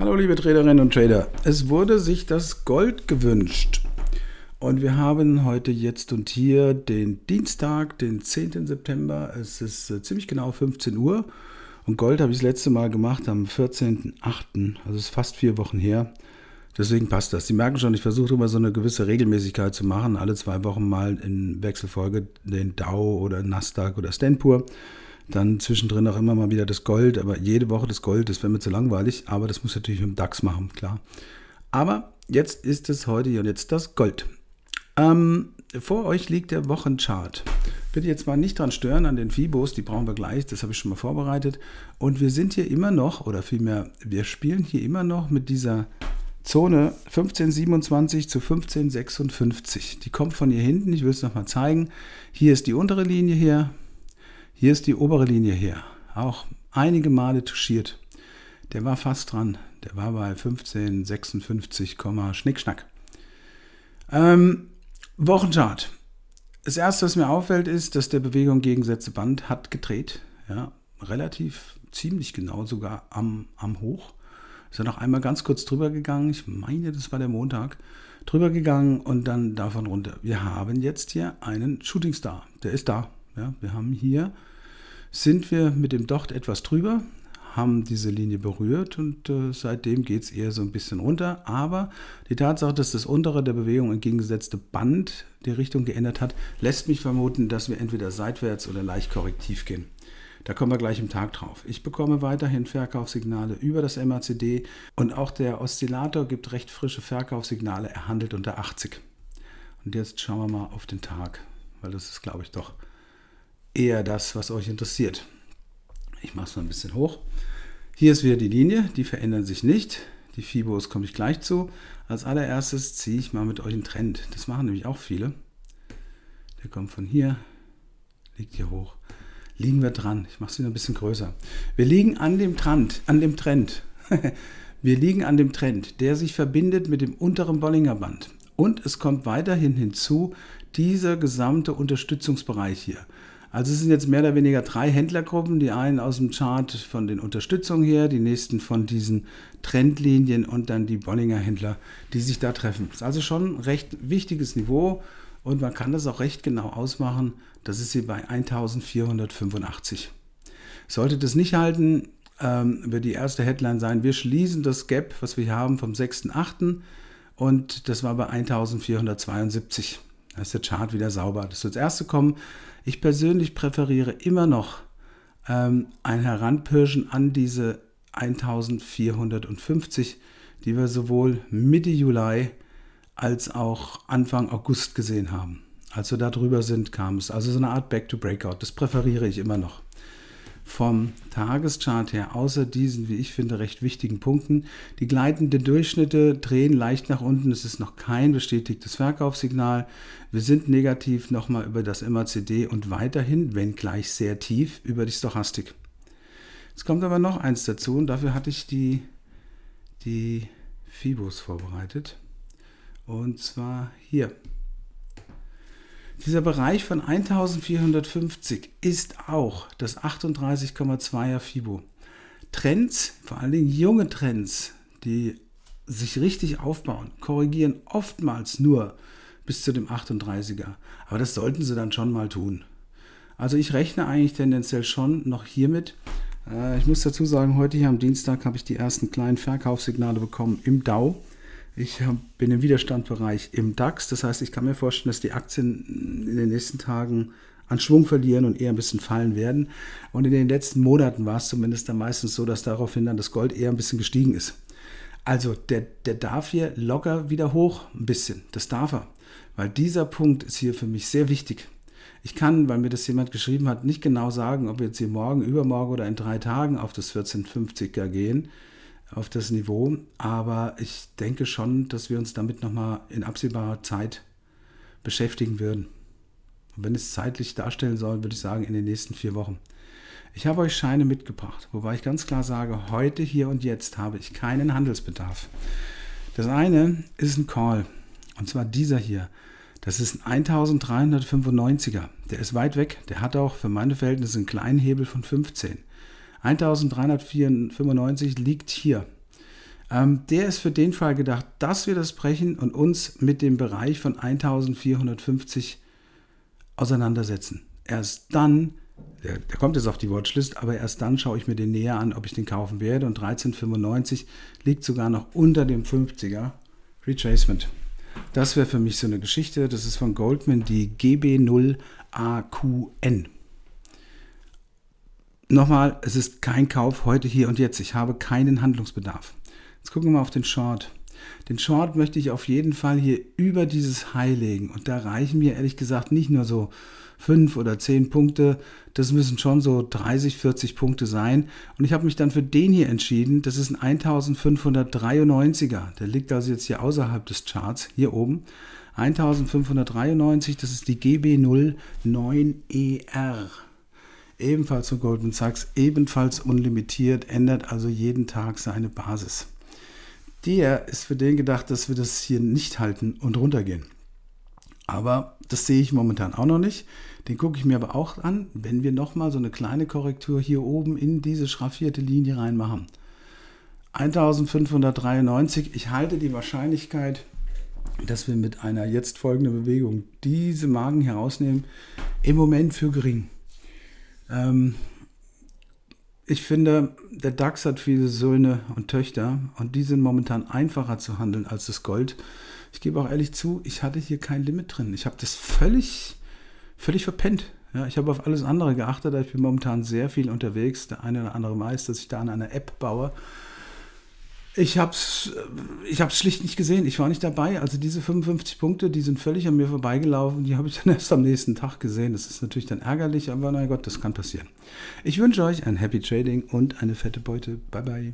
Hallo liebe Traderinnen und Trader. Es wurde sich das Gold gewünscht. Und wir haben heute jetzt und hier den Dienstag, den 10. September. Es ist äh, ziemlich genau 15 Uhr. Und Gold habe ich das letzte Mal gemacht am 14.8. Also ist fast vier Wochen her. Deswegen passt das. Sie merken schon, ich versuche immer so eine gewisse Regelmäßigkeit zu machen. Alle zwei Wochen mal in Wechselfolge den Dow oder Nasdaq oder Stanpur. Dann zwischendrin auch immer mal wieder das Gold, aber jede Woche das Gold, das wäre mir zu langweilig. Aber das muss ich natürlich mit dem DAX machen, klar. Aber jetzt ist es heute und jetzt das Gold. Ähm, vor euch liegt der Wochenchart. Bitte jetzt mal nicht dran stören an den Fibos, die brauchen wir gleich, das habe ich schon mal vorbereitet. Und wir sind hier immer noch, oder vielmehr, wir spielen hier immer noch mit dieser Zone 1527 zu 1556. Die kommt von hier hinten, ich will es nochmal zeigen. Hier ist die untere Linie hier, hier ist die obere Linie her, auch einige Male touchiert. Der war fast dran. Der war bei 1556, Schnickschnack. Ähm, Wochenchart. Das erste, was mir auffällt, ist, dass der Bewegung Gegensätze Band hat gedreht. Ja, relativ ziemlich genau sogar am, am Hoch. Ist ja noch einmal ganz kurz drüber gegangen. Ich meine, das war der Montag. Drüber gegangen und dann davon runter. Wir haben jetzt hier einen Shooting Star. Der ist da. Ja, wir haben hier sind wir mit dem Docht etwas drüber, haben diese Linie berührt und äh, seitdem geht es eher so ein bisschen runter. Aber die Tatsache, dass das untere der Bewegung entgegengesetzte Band die Richtung geändert hat, lässt mich vermuten, dass wir entweder seitwärts oder leicht korrektiv gehen. Da kommen wir gleich im Tag drauf. Ich bekomme weiterhin Verkaufssignale über das MACD und auch der Oszillator gibt recht frische Verkaufssignale. Er handelt unter 80. Und jetzt schauen wir mal auf den Tag, weil das ist, glaube ich, doch eher das, was euch interessiert. Ich mache es mal ein bisschen hoch. Hier ist wieder die Linie, die verändern sich nicht. Die Fibos komme ich gleich zu. Als allererstes ziehe ich mal mit euch einen Trend. Das machen nämlich auch viele. Der kommt von hier, liegt hier hoch. Liegen wir dran. Ich mache es wieder ein bisschen größer. Wir liegen an dem Trend. An dem Trend. wir liegen an dem Trend, der sich verbindet mit dem unteren Bollinger Band. Und es kommt weiterhin hinzu dieser gesamte Unterstützungsbereich hier. Also es sind jetzt mehr oder weniger drei Händlergruppen, die einen aus dem Chart von den Unterstützungen her, die nächsten von diesen Trendlinien und dann die Bollinger Händler, die sich da treffen. Das ist also schon ein recht wichtiges Niveau und man kann das auch recht genau ausmachen. Das ist hier bei 1485. Sollte das nicht halten, ähm, wird die erste Headline sein, wir schließen das Gap, was wir hier haben vom 6.8. und das war bei 1472. Da ist der Chart wieder sauber. Das wird das erste kommen. Ich persönlich präferiere immer noch ähm, ein Heranpirschen an diese 1450, die wir sowohl Mitte Juli als auch Anfang August gesehen haben. Als wir da drüber sind, kam es. Also so eine Art Back-to-Breakout. Das präferiere ich immer noch vom Tageschart her, außer diesen, wie ich finde, recht wichtigen Punkten. Die gleitenden Durchschnitte drehen leicht nach unten. Es ist noch kein bestätigtes Verkaufssignal. Wir sind negativ nochmal über das MACD und weiterhin, wenn gleich sehr tief, über die Stochastik. Jetzt kommt aber noch eins dazu und dafür hatte ich die, die Fibos vorbereitet. Und zwar hier. Dieser Bereich von 1450 ist auch das 38,2er FIBO. Trends, vor allen Dingen junge Trends, die sich richtig aufbauen, korrigieren oftmals nur bis zu dem 38er. Aber das sollten sie dann schon mal tun. Also ich rechne eigentlich tendenziell schon noch hiermit. Äh, ich muss dazu sagen, heute hier am Dienstag habe ich die ersten kleinen Verkaufssignale bekommen im DAO. Ich hab, bin im Widerstandbereich im DAX. Das heißt, ich kann mir vorstellen, dass die Aktien in den nächsten Tagen an Schwung verlieren und eher ein bisschen fallen werden. Und in den letzten Monaten war es zumindest dann meistens so, dass daraufhin dann das Gold eher ein bisschen gestiegen ist. Also der, der darf hier locker wieder hoch, ein bisschen. Das darf er. Weil dieser Punkt ist hier für mich sehr wichtig. Ich kann, weil mir das jemand geschrieben hat, nicht genau sagen, ob wir jetzt hier morgen, übermorgen oder in drei Tagen auf das 1450er gehen auf das Niveau. Aber ich denke schon, dass wir uns damit nochmal in absehbarer Zeit beschäftigen würden. Und wenn es zeitlich darstellen soll, würde ich sagen, in den nächsten vier Wochen. Ich habe euch Scheine mitgebracht, wobei ich ganz klar sage, heute, hier und jetzt habe ich keinen Handelsbedarf. Das eine ist ein Call, und zwar dieser hier. Das ist ein 1395er. Der ist weit weg. Der hat auch für meine Verhältnisse einen kleinen Hebel von 15. 1395 liegt hier. Ähm, der ist für den Fall gedacht, dass wir das brechen und uns mit dem Bereich von 1450 auseinandersetzen. Erst dann, der, der kommt jetzt auf die Watchlist, aber erst dann schaue ich mir den näher an, ob ich den kaufen werde. Und 1395 liegt sogar noch unter dem 50er Retracement. Das wäre für mich so eine Geschichte. Das ist von Goldman die GB0AQN nochmal, es ist kein Kauf heute, hier und jetzt. Ich habe keinen Handlungsbedarf. Jetzt gucken wir mal auf den Short. Den Short möchte ich auf jeden Fall hier über dieses High legen. Und da reichen mir ehrlich gesagt nicht nur so 5 oder 10 Punkte. Das müssen schon so 30, 40 Punkte sein. Und ich habe mich dann für den hier entschieden. Das ist ein 1593er. Der liegt also jetzt hier außerhalb des Charts, hier oben. 1593, das ist die GB09ER ebenfalls von Goldman Sachs, ebenfalls unlimitiert, ändert also jeden Tag seine Basis. Der ist für den gedacht, dass wir das hier nicht halten und runtergehen. Aber das sehe ich momentan auch noch nicht. Den gucke ich mir aber auch an, wenn wir nochmal so eine kleine Korrektur hier oben in diese schraffierte Linie reinmachen. 1593, ich halte die Wahrscheinlichkeit, dass wir mit einer jetzt folgenden Bewegung diese Magen herausnehmen, im Moment für gering. Ähm, ich finde, der DAX hat viele Söhne und Töchter und die sind momentan einfacher zu handeln als das Gold. Ich gebe auch ehrlich zu, ich hatte hier kein Limit drin. Ich habe das völlig, völlig verpennt. Ja, ich habe auf alles andere geachtet. Ich bin momentan sehr viel unterwegs. Der eine oder andere weiß, dass ich da an einer App baue ich habe es äh, ich hab's schlicht nicht gesehen. Ich war nicht dabei. Also diese 55 Punkte, die sind völlig an mir vorbeigelaufen. Die habe ich dann erst am nächsten Tag gesehen. Das ist natürlich dann ärgerlich, aber mein Gott, das kann passieren. Ich wünsche euch ein Happy Trading und eine fette Beute. Bye bye.